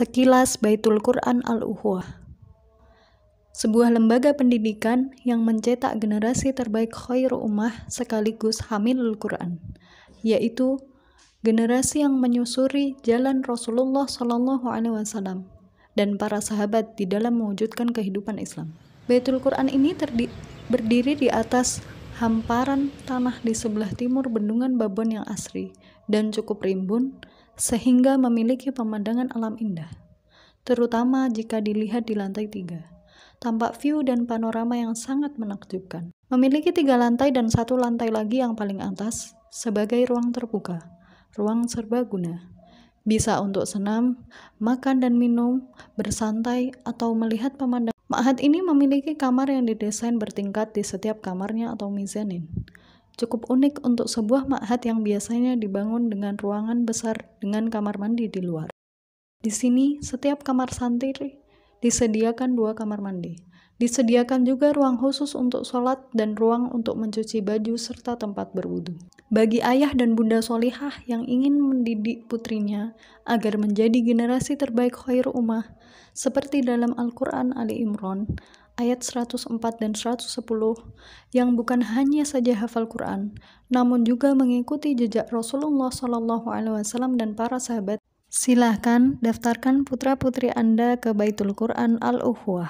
Sekilas Baitul Quran Al-Uhuwah sebuah lembaga pendidikan yang mencetak generasi terbaik khair ummah sekaligus hamilul Quran, yaitu generasi yang menyusuri jalan Rasulullah Shallallahu Alaihi Wasallam dan para sahabat di dalam mewujudkan kehidupan Islam. Baitul Quran ini berdiri di atas hamparan tanah di sebelah timur bendungan Babon yang asri dan cukup rimbun, sehingga memiliki pemandangan alam indah, terutama jika dilihat di lantai tiga. Tampak view dan panorama yang sangat menakjubkan. Memiliki tiga lantai dan satu lantai lagi yang paling atas sebagai ruang terbuka, ruang serbaguna. Bisa untuk senam, makan dan minum, bersantai, atau melihat pemandangan Ma'had ini memiliki kamar yang didesain bertingkat di setiap kamarnya atau mezzanine. Cukup unik untuk sebuah ma'had yang biasanya dibangun dengan ruangan besar dengan kamar mandi di luar. Di sini, setiap kamar santri disediakan dua kamar mandi. Disediakan juga ruang khusus untuk sholat dan ruang untuk mencuci baju serta tempat berwudu. Bagi ayah dan bunda solihah yang ingin mendidik putrinya agar menjadi generasi terbaik khair umah, seperti dalam Al-Quran Ali Imran, ayat 104 dan 110, yang bukan hanya saja hafal Quran, namun juga mengikuti jejak Rasulullah SAW dan para sahabat, silahkan daftarkan putra-putri Anda ke Baitul Quran al Uhwah.